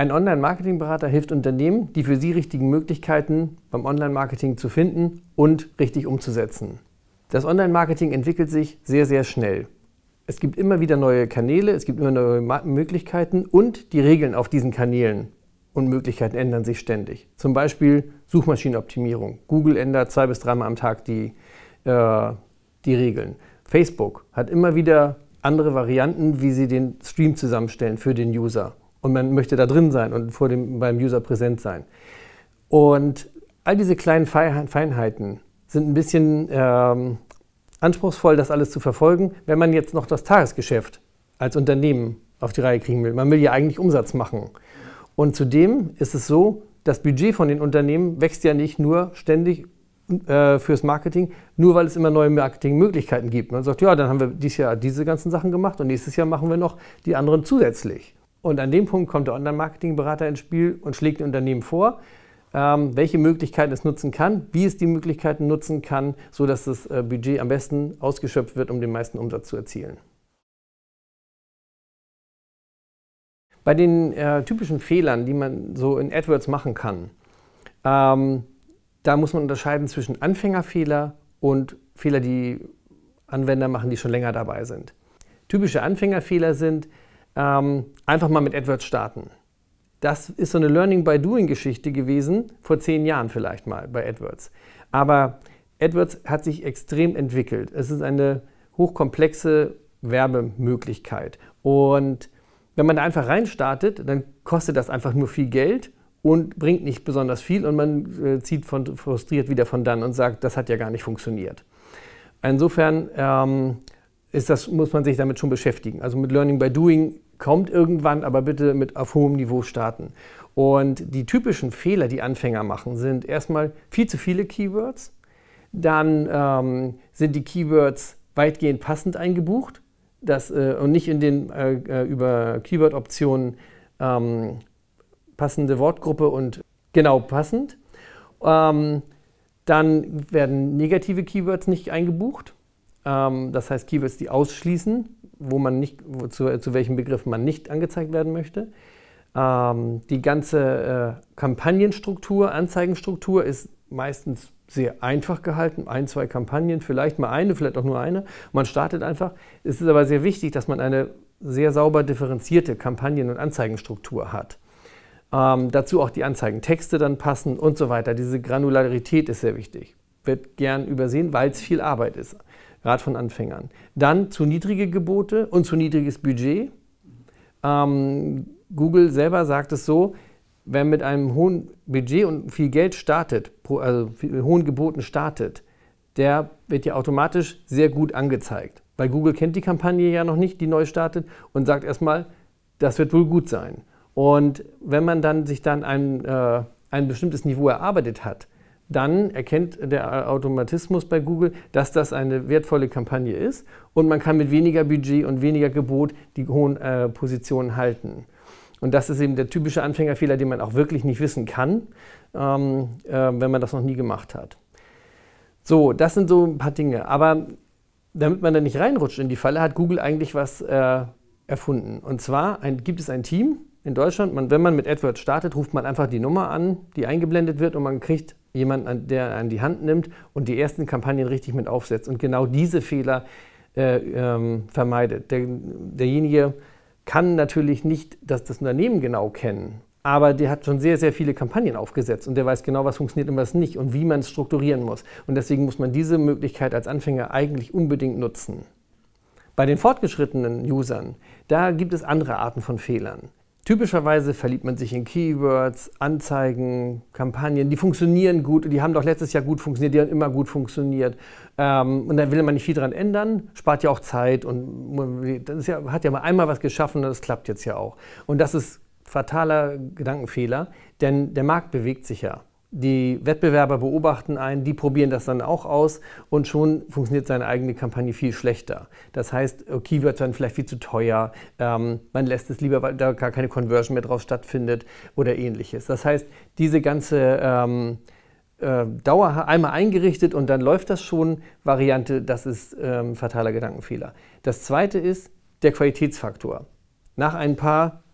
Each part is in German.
Ein Online-Marketing-Berater hilft Unternehmen, die für sie richtigen Möglichkeiten beim Online-Marketing zu finden und richtig umzusetzen. Das Online-Marketing entwickelt sich sehr, sehr schnell. Es gibt immer wieder neue Kanäle, es gibt immer neue Möglichkeiten und die Regeln auf diesen Kanälen und Möglichkeiten ändern sich ständig. Zum Beispiel Suchmaschinenoptimierung. Google ändert zwei bis dreimal am Tag die, äh, die Regeln. Facebook hat immer wieder andere Varianten, wie sie den Stream zusammenstellen für den User und man möchte da drin sein und vor dem, beim User präsent sein. Und all diese kleinen Feinheiten sind ein bisschen ähm, anspruchsvoll, das alles zu verfolgen, wenn man jetzt noch das Tagesgeschäft als Unternehmen auf die Reihe kriegen will. Man will ja eigentlich Umsatz machen. Und zudem ist es so, das Budget von den Unternehmen wächst ja nicht nur ständig äh, fürs Marketing, nur weil es immer neue Marketingmöglichkeiten gibt. Man sagt, ja, dann haben wir dieses Jahr diese ganzen Sachen gemacht und nächstes Jahr machen wir noch die anderen zusätzlich. Und an dem Punkt kommt der Online-Marketing-Berater ins Spiel und schlägt dem Unternehmen vor, ähm, welche Möglichkeiten es nutzen kann, wie es die Möglichkeiten nutzen kann, sodass das äh, Budget am besten ausgeschöpft wird, um den meisten Umsatz zu erzielen. Bei den äh, typischen Fehlern, die man so in AdWords machen kann, ähm, da muss man unterscheiden zwischen Anfängerfehler und Fehler, die Anwender machen, die schon länger dabei sind. Typische Anfängerfehler sind, ähm, einfach mal mit AdWords starten. Das ist so eine Learning by Doing Geschichte gewesen, vor zehn Jahren vielleicht mal bei AdWords. Aber AdWords hat sich extrem entwickelt. Es ist eine hochkomplexe Werbemöglichkeit. Und wenn man da einfach reinstartet, dann kostet das einfach nur viel Geld und bringt nicht besonders viel und man äh, zieht von, frustriert wieder von dann und sagt, das hat ja gar nicht funktioniert. Insofern ähm, ist das, muss man sich damit schon beschäftigen. Also mit Learning by Doing kommt irgendwann, aber bitte mit auf hohem Niveau starten. Und die typischen Fehler, die Anfänger machen, sind erstmal viel zu viele Keywords. Dann ähm, sind die Keywords weitgehend passend eingebucht das, äh, und nicht in den äh, äh über Keyword-Optionen ähm, passende Wortgruppe und genau passend. Ähm, dann werden negative Keywords nicht eingebucht ähm, das heißt Keywords, die ausschließen, wo man nicht, wo, zu, äh, zu welchen Begriffen man nicht angezeigt werden möchte. Ähm, die ganze äh, Kampagnenstruktur, Anzeigenstruktur ist meistens sehr einfach gehalten. Ein, zwei Kampagnen, vielleicht mal eine, vielleicht auch nur eine. Man startet einfach. Es ist aber sehr wichtig, dass man eine sehr sauber differenzierte Kampagnen- und Anzeigenstruktur hat. Ähm, dazu auch die Anzeigentexte dann passen und so weiter. Diese Granularität ist sehr wichtig. Wird gern übersehen, weil es viel Arbeit ist. Rat von Anfängern. Dann zu niedrige Gebote und zu niedriges Budget. Ähm, Google selber sagt es so, wer mit einem hohen Budget und viel Geld startet, also hohen Geboten startet, der wird ja automatisch sehr gut angezeigt. Weil Google kennt die Kampagne ja noch nicht, die neu startet, und sagt erstmal, das wird wohl gut sein. Und wenn man dann sich dann ein, äh, ein bestimmtes Niveau erarbeitet hat, dann erkennt der Automatismus bei Google, dass das eine wertvolle Kampagne ist und man kann mit weniger Budget und weniger Gebot die hohen äh, Positionen halten. Und das ist eben der typische Anfängerfehler, den man auch wirklich nicht wissen kann, ähm, äh, wenn man das noch nie gemacht hat. So, das sind so ein paar Dinge. Aber damit man da nicht reinrutscht in die Falle, hat Google eigentlich was äh, erfunden. Und zwar ein, gibt es ein Team in Deutschland, man, wenn man mit AdWords startet, ruft man einfach die Nummer an, die eingeblendet wird und man kriegt jemanden, der an die Hand nimmt und die ersten Kampagnen richtig mit aufsetzt und genau diese Fehler äh, ähm, vermeidet. Der, derjenige kann natürlich nicht das, das Unternehmen genau kennen, aber der hat schon sehr, sehr viele Kampagnen aufgesetzt und der weiß genau, was funktioniert und was nicht und wie man es strukturieren muss. Und deswegen muss man diese Möglichkeit als Anfänger eigentlich unbedingt nutzen. Bei den fortgeschrittenen Usern, da gibt es andere Arten von Fehlern. Typischerweise verliebt man sich in Keywords, Anzeigen, Kampagnen, die funktionieren gut, die haben doch letztes Jahr gut funktioniert, die haben immer gut funktioniert. Ähm, und da will man nicht viel dran ändern, spart ja auch Zeit und das ja, hat ja mal einmal was geschaffen und das klappt jetzt ja auch. Und das ist fataler Gedankenfehler, denn der Markt bewegt sich ja die Wettbewerber beobachten einen, die probieren das dann auch aus und schon funktioniert seine eigene Kampagne viel schlechter. Das heißt, Keywords werden vielleicht viel zu teuer, ähm, man lässt es lieber, weil da gar keine Conversion mehr drauf stattfindet oder ähnliches. Das heißt, diese ganze ähm, äh, Dauer einmal eingerichtet und dann läuft das schon, Variante, das ist ähm, fataler Gedankenfehler. Das zweite ist der Qualitätsfaktor. Nach ein paar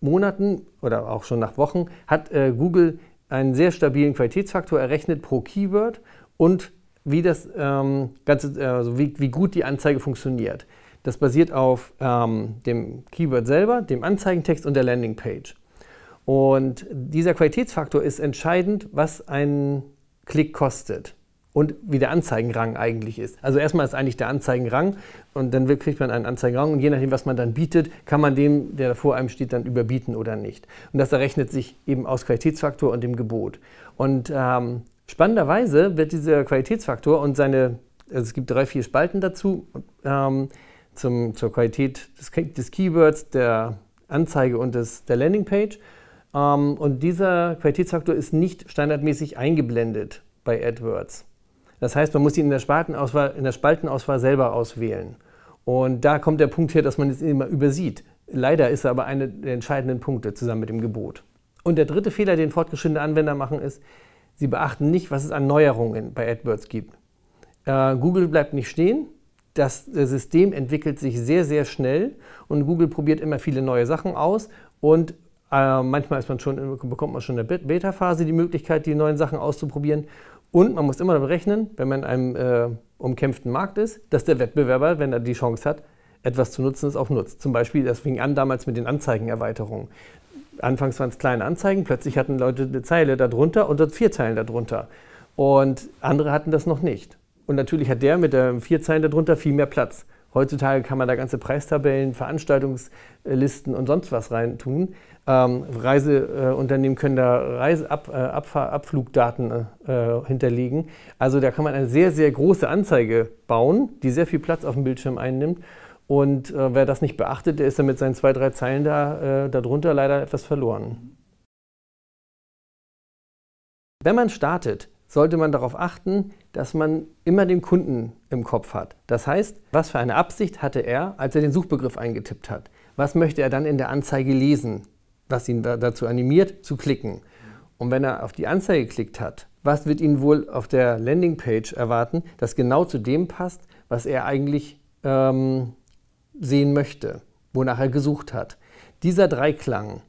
Monaten oder auch schon nach Wochen hat äh, Google einen sehr stabilen Qualitätsfaktor errechnet pro Keyword und wie, das, ähm, Ganze, äh, also wie, wie, gut die Anzeige funktioniert. Das basiert auf ähm, dem Keyword selber, dem Anzeigentext und der Landingpage. Und dieser Qualitätsfaktor ist entscheidend, was ein Klick kostet und wie der Anzeigenrang eigentlich ist. Also erstmal ist eigentlich der Anzeigenrang und dann kriegt man einen Anzeigenrang und je nachdem, was man dann bietet, kann man dem, der vor einem steht, dann überbieten oder nicht. Und das errechnet sich eben aus Qualitätsfaktor und dem Gebot. Und ähm, spannenderweise wird dieser Qualitätsfaktor und seine, also es gibt drei, vier Spalten dazu, ähm, zum, zur Qualität des, des, Keywords, der Anzeige und des, der Landingpage. Ähm, und dieser Qualitätsfaktor ist nicht standardmäßig eingeblendet bei AdWords. Das heißt, man muss ihn in der, Spartenauswahl, in der Spaltenauswahl selber auswählen. Und da kommt der Punkt her, dass man es immer übersieht. Leider ist er aber einer der entscheidenden Punkte zusammen mit dem Gebot. Und der dritte Fehler, den fortgeschrittene Anwender machen, ist, sie beachten nicht, was es an Neuerungen bei AdWords gibt. Äh, Google bleibt nicht stehen. Das System entwickelt sich sehr, sehr schnell und Google probiert immer viele neue Sachen aus und äh, manchmal man schon, bekommt man schon in der Beta-Phase die Möglichkeit, die neuen Sachen auszuprobieren und man muss immer damit rechnen, wenn man in einem äh, umkämpften Markt ist, dass der Wettbewerber, wenn er die Chance hat, etwas zu nutzen, es auch nutzt. Zum Beispiel, das fing an damals mit den Anzeigenerweiterungen. Anfangs waren es kleine Anzeigen, plötzlich hatten Leute eine Zeile darunter und dort vier Zeilen darunter. Und andere hatten das noch nicht. Und natürlich hat der mit den vier Zeilen darunter viel mehr Platz. Heutzutage kann man da ganze Preistabellen, Veranstaltungslisten und sonst was reintun. Ähm, Reiseunternehmen können da Reiseab, äh, Abflugdaten äh, hinterlegen. Also da kann man eine sehr, sehr große Anzeige bauen, die sehr viel Platz auf dem Bildschirm einnimmt. Und äh, wer das nicht beachtet, der ist dann mit seinen zwei, drei Zeilen da äh, darunter leider etwas verloren. Wenn man startet, sollte man darauf achten, dass man immer den Kunden im Kopf hat. Das heißt, was für eine Absicht hatte er, als er den Suchbegriff eingetippt hat? Was möchte er dann in der Anzeige lesen, was ihn dazu animiert, zu klicken? Und wenn er auf die Anzeige geklickt hat, was wird ihn wohl auf der Landingpage erwarten, das genau zu dem passt, was er eigentlich ähm, sehen möchte, wonach er gesucht hat? Dieser Dreiklang,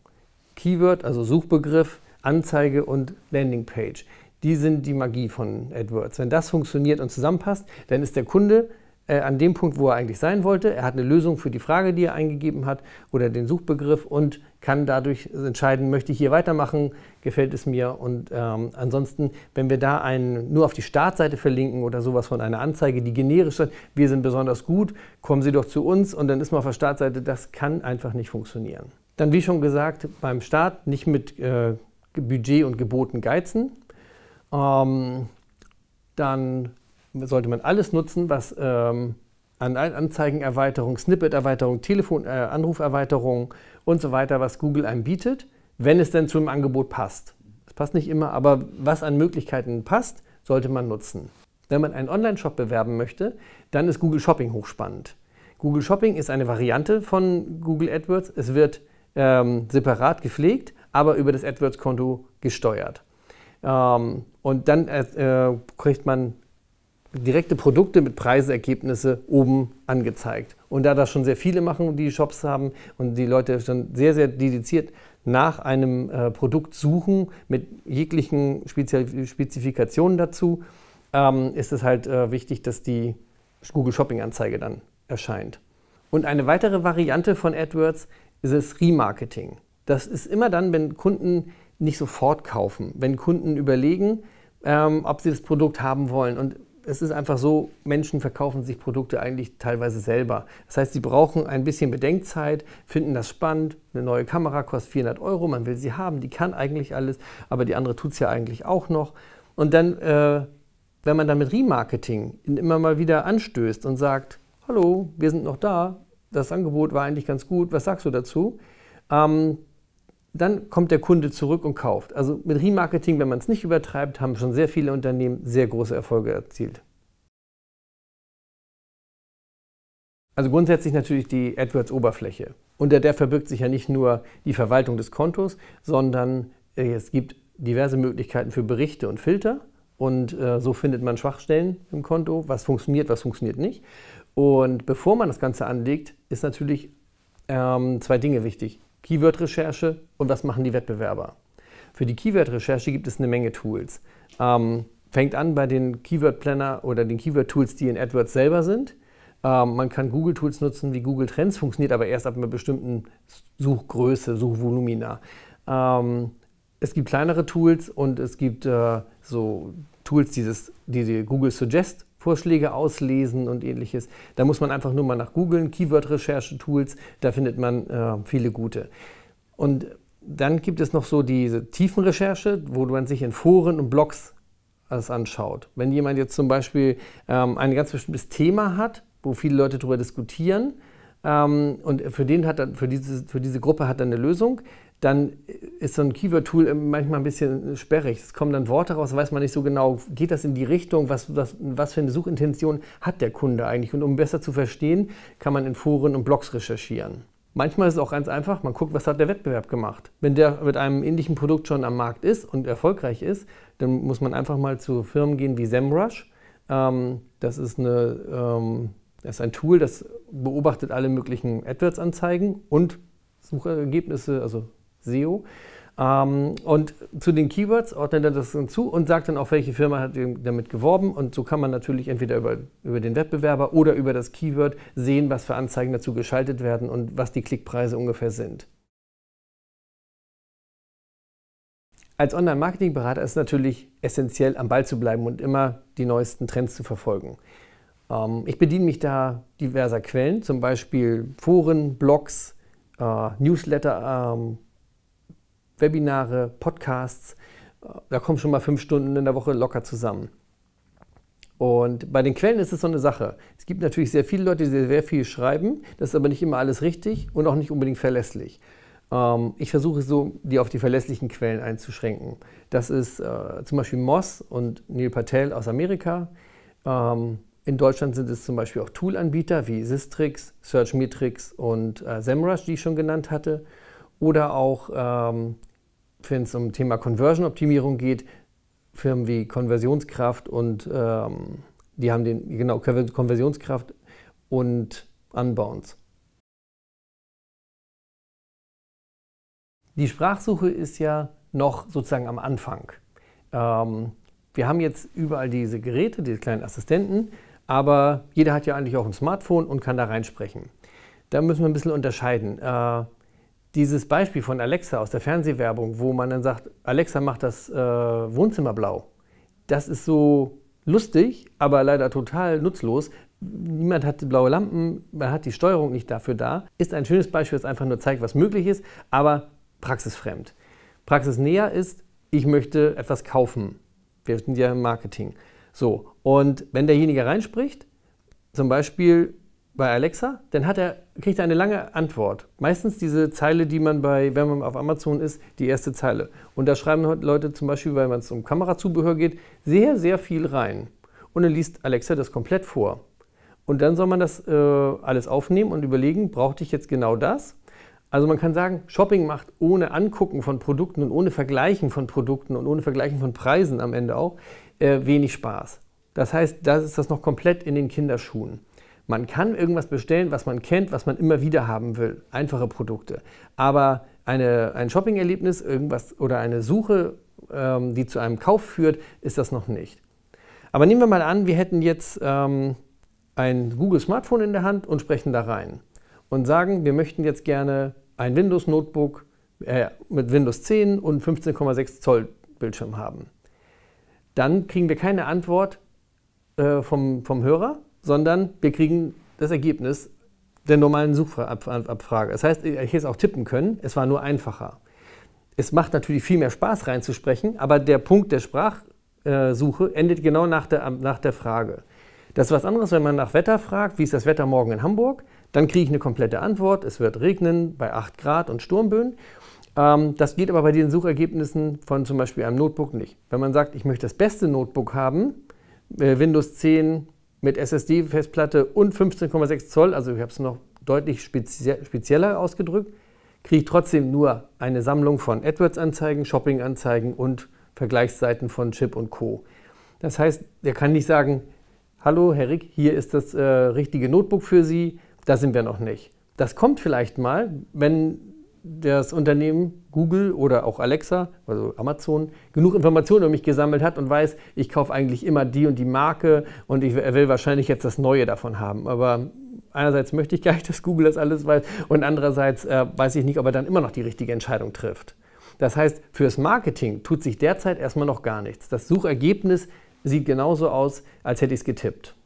Keyword, also Suchbegriff, Anzeige und Landingpage, die sind die Magie von AdWords. Wenn das funktioniert und zusammenpasst, dann ist der Kunde äh, an dem Punkt, wo er eigentlich sein wollte. Er hat eine Lösung für die Frage, die er eingegeben hat oder den Suchbegriff und kann dadurch entscheiden, möchte ich hier weitermachen, gefällt es mir. Und ähm, ansonsten, wenn wir da einen nur auf die Startseite verlinken oder sowas von einer Anzeige, die generisch sagt, wir sind besonders gut, kommen Sie doch zu uns und dann ist man auf der Startseite, das kann einfach nicht funktionieren. Dann, wie schon gesagt, beim Start nicht mit äh, Budget und Geboten geizen, ähm, dann sollte man alles nutzen, was ähm, an Anzeigenerweiterung, Snippet-Erweiterung, Telefon-Anruferweiterung äh, und so weiter, was Google einem bietet, wenn es denn zu einem Angebot passt. Es passt nicht immer, aber was an Möglichkeiten passt, sollte man nutzen. Wenn man einen Online-Shop bewerben möchte, dann ist Google Shopping hochspannend. Google Shopping ist eine Variante von Google AdWords. Es wird ähm, separat gepflegt, aber über das AdWords-Konto gesteuert. Ähm, und dann äh, äh, kriegt man direkte Produkte mit Preisergebnisse oben angezeigt. Und da das schon sehr viele machen, die Shops haben und die Leute schon sehr, sehr dediziert nach einem äh, Produkt suchen mit jeglichen Spezi Spezifikationen dazu, ähm, ist es halt äh, wichtig, dass die Google Shopping Anzeige dann erscheint. Und eine weitere Variante von AdWords ist das Remarketing. Das ist immer dann, wenn Kunden nicht sofort kaufen, wenn Kunden überlegen, ähm, ob sie das Produkt haben wollen. Und es ist einfach so, Menschen verkaufen sich Produkte eigentlich teilweise selber. Das heißt, sie brauchen ein bisschen Bedenkzeit, finden das spannend. Eine neue Kamera kostet 400 Euro, man will sie haben, die kann eigentlich alles, aber die andere tut es ja eigentlich auch noch. Und dann, äh, wenn man dann mit Remarketing immer mal wieder anstößt und sagt, hallo, wir sind noch da, das Angebot war eigentlich ganz gut, was sagst du dazu? Ähm, dann kommt der Kunde zurück und kauft. Also mit Remarketing, wenn man es nicht übertreibt, haben schon sehr viele Unternehmen sehr große Erfolge erzielt. Also grundsätzlich natürlich die AdWords-Oberfläche. Unter der verbirgt sich ja nicht nur die Verwaltung des Kontos, sondern äh, es gibt diverse Möglichkeiten für Berichte und Filter. Und äh, so findet man Schwachstellen im Konto, was funktioniert, was funktioniert nicht. Und bevor man das Ganze anlegt, ist natürlich ähm, zwei Dinge wichtig. Keyword-Recherche und was machen die Wettbewerber. Für die Keyword-Recherche gibt es eine Menge Tools. Ähm, fängt an bei den Keyword-Planner oder den Keyword-Tools, die in AdWords selber sind. Ähm, man kann Google-Tools nutzen wie Google Trends, funktioniert aber erst ab einer bestimmten Suchgröße, Suchvolumina. Ähm, es gibt kleinere Tools und es gibt äh, so Tools, dieses, diese Google Suggest Vorschläge auslesen und ähnliches. Da muss man einfach nur mal nach googeln, Keyword-Recherche-Tools, da findet man äh, viele gute. Und dann gibt es noch so diese Tiefenrecherche, wo man sich in Foren und Blogs das anschaut. Wenn jemand jetzt zum Beispiel ähm, ein ganz bestimmtes Thema hat, wo viele Leute darüber diskutieren, ähm, und für, den hat dann, für, diese, für diese Gruppe hat er eine Lösung, dann ist so ein Keyword-Tool manchmal ein bisschen sperrig. Es kommen dann Worte raus, weiß man nicht so genau, geht das in die Richtung, was, was, was für eine Suchintention hat der Kunde eigentlich. Und um besser zu verstehen, kann man in Foren und Blogs recherchieren. Manchmal ist es auch ganz einfach, man guckt, was hat der Wettbewerb gemacht. Wenn der mit einem ähnlichen Produkt schon am Markt ist und erfolgreich ist, dann muss man einfach mal zu Firmen gehen wie SEMrush. Ähm, das, ist eine, ähm, das ist ein Tool, das beobachtet alle möglichen AdWords-Anzeigen und Suchergebnisse, also SEO. Ähm, und zu den Keywords ordnet er das dann zu und sagt dann auch, welche Firma hat damit geworben. Und so kann man natürlich entweder über, über den Wettbewerber oder über das Keyword sehen, was für Anzeigen dazu geschaltet werden und was die Klickpreise ungefähr sind. Als Online-Marketing-Berater ist es natürlich essentiell, am Ball zu bleiben und immer die neuesten Trends zu verfolgen. Ähm, ich bediene mich da diverser Quellen, zum Beispiel Foren, Blogs, äh, Newsletter, ähm, Webinare, Podcasts. Äh, da kommen schon mal fünf Stunden in der Woche locker zusammen. Und bei den Quellen ist es so eine Sache. Es gibt natürlich sehr viele Leute, die sehr, sehr viel schreiben. Das ist aber nicht immer alles richtig und auch nicht unbedingt verlässlich. Ähm, ich versuche so, die auf die verlässlichen Quellen einzuschränken. Das ist äh, zum Beispiel Moss und Neil Patel aus Amerika. Ähm, in Deutschland sind es zum Beispiel auch Tool-Anbieter wie Sistrix, Searchmetrix und äh, Semrush, die ich schon genannt hatte. Oder auch ähm, wenn es um Thema Conversion-Optimierung geht, Firmen wie Konversionskraft und ähm, die haben den, genau, Konversionskraft und Unbounce. Die Sprachsuche ist ja noch sozusagen am Anfang. Ähm, wir haben jetzt überall diese Geräte, diese kleinen Assistenten, aber jeder hat ja eigentlich auch ein Smartphone und kann da reinsprechen. Da müssen wir ein bisschen unterscheiden. Äh, dieses Beispiel von Alexa aus der Fernsehwerbung, wo man dann sagt, Alexa macht das äh, Wohnzimmer blau, das ist so lustig, aber leider total nutzlos. Niemand hat blaue Lampen, man hat die Steuerung nicht dafür da. Ist ein schönes Beispiel, das einfach nur zeigt, was möglich ist, aber praxisfremd. Praxisnäher ist, ich möchte etwas kaufen. Wir sind ja im Marketing. So, und wenn derjenige reinspricht, zum Beispiel, bei Alexa, dann hat er, kriegt er eine lange Antwort. Meistens diese Zeile, die man bei, wenn man auf Amazon ist, die erste Zeile. Und da schreiben Leute zum Beispiel, weil man um Kamerazubehör geht, sehr, sehr viel rein. Und dann liest Alexa das komplett vor. Und dann soll man das äh, alles aufnehmen und überlegen, brauchte ich jetzt genau das? Also man kann sagen, Shopping macht ohne Angucken von Produkten und ohne Vergleichen von Produkten und ohne Vergleichen von Preisen am Ende auch äh, wenig Spaß. Das heißt, das ist das noch komplett in den Kinderschuhen. Man kann irgendwas bestellen, was man kennt, was man immer wieder haben will. Einfache Produkte. Aber eine, ein Shopping-Erlebnis, oder eine Suche, ähm, die zu einem Kauf führt, ist das noch nicht. Aber nehmen wir mal an, wir hätten jetzt ähm, ein Google Smartphone in der Hand und sprechen da rein und sagen, wir möchten jetzt gerne ein Windows Notebook äh, mit Windows 10 und 15,6 Zoll Bildschirm haben. Dann kriegen wir keine Antwort äh, vom, vom Hörer, sondern wir kriegen das Ergebnis der normalen Suchabfrage. Das heißt, ich hätte es auch tippen können, es war nur einfacher. Es macht natürlich viel mehr Spaß reinzusprechen, aber der Punkt der Sprachsuche äh, endet genau nach der, nach der Frage. Das ist was anderes, wenn man nach Wetter fragt, wie ist das Wetter morgen in Hamburg, dann kriege ich eine komplette Antwort, es wird regnen bei 8 Grad und Sturmböen. Ähm, das geht aber bei den Suchergebnissen von zum Beispiel einem Notebook nicht. Wenn man sagt, ich möchte das beste Notebook haben, äh, Windows 10, mit SSD-Festplatte und 15,6 Zoll, also ich habe es noch deutlich spezieller ausgedrückt, kriege ich trotzdem nur eine Sammlung von AdWords-Anzeigen, Shopping-Anzeigen und Vergleichsseiten von Chip und Co. Das heißt, der kann nicht sagen, hallo Herr Rick, hier ist das äh, richtige Notebook für Sie, da sind wir noch nicht. Das kommt vielleicht mal, wenn das Unternehmen Google oder auch Alexa, also Amazon, genug Informationen über mich gesammelt hat und weiß, ich kaufe eigentlich immer die und die Marke und ich will wahrscheinlich jetzt das Neue davon haben. Aber einerseits möchte ich gar nicht, dass Google das alles weiß und andererseits äh, weiß ich nicht, ob er dann immer noch die richtige Entscheidung trifft. Das heißt, fürs Marketing tut sich derzeit erstmal noch gar nichts. Das Suchergebnis sieht genauso aus, als hätte ich es getippt.